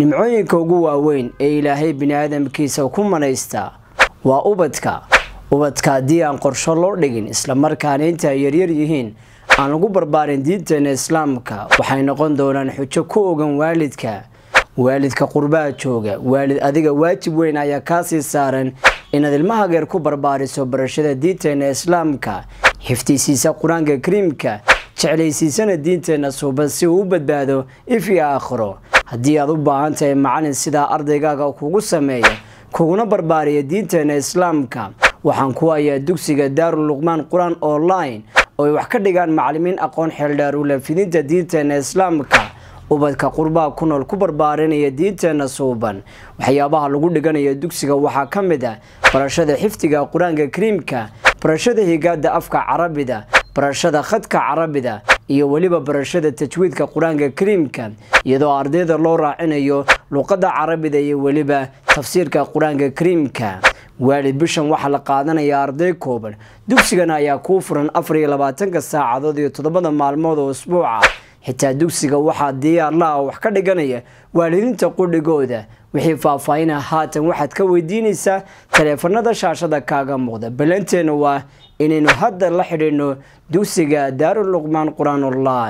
nimcooyinka ugu waaweyn ee ilaahay biniaadamkiisa ku manaystaa waa ubadka ubadka haddii aan qorsho loo dhigin islamarkaana inta ay yaryar yihiin aan lagu barbaarin diinteena islaamka waxay noqon doonaan xujo ku ogan waalidka waalidka qurbaha jooga waalid adiga waajib weyn ayaa kaasii saaran inaad ilmahageer ku barbaariso barashada diinteena islaamka xifdiisiisa qur-aanka kariimka jeclaysiisana diinteenna suuban si uu u badbaado if ifyo aakhiro haddii aad u baahan tahay macallin sidaa ardaygaaga kugu sameeya kuguna barbaariya diinteenna islaamka waxaan ku hayaa dugsiga daaruluqmaan qur-aan online oo ay wax ka dhigaan macalimiin aqoon xeeldheer fidinta diinteenna islaamka ubadka qurbaha ku nool ku barbaarinaya diinteenna suuban waxyaabaha lagu dhiganaya dugsiga waxaa ka mid a ah barashada xifdiga qur-aanka kariimka barashada higaada afka carabida barashada khadka carabida iyo weliba barashada tajwiidka qur-aanka kariimka iyadoo ardayda loo raacinayo luqadda carabida iyo weliba tafsiirka qur-aanka kariimka waalid bishan waxaa la qaadanayaa arday kooban dugsigana ayaa kuu furan afar iyo labaatanka saacadood iyo toddobada maalmood oo usbuuca xitaa dugsiga waxaa dii allaha wax ka dhiganaya waalidiinta qudhigooda wixii faahfaahina ah, haatan waxaad ka weydiinaysaa taleefanada shaashada kaaga muuqda balanteennu waa inaynu hadda la xidhiidhno dugsiga daaru luqmaan qur-aanullah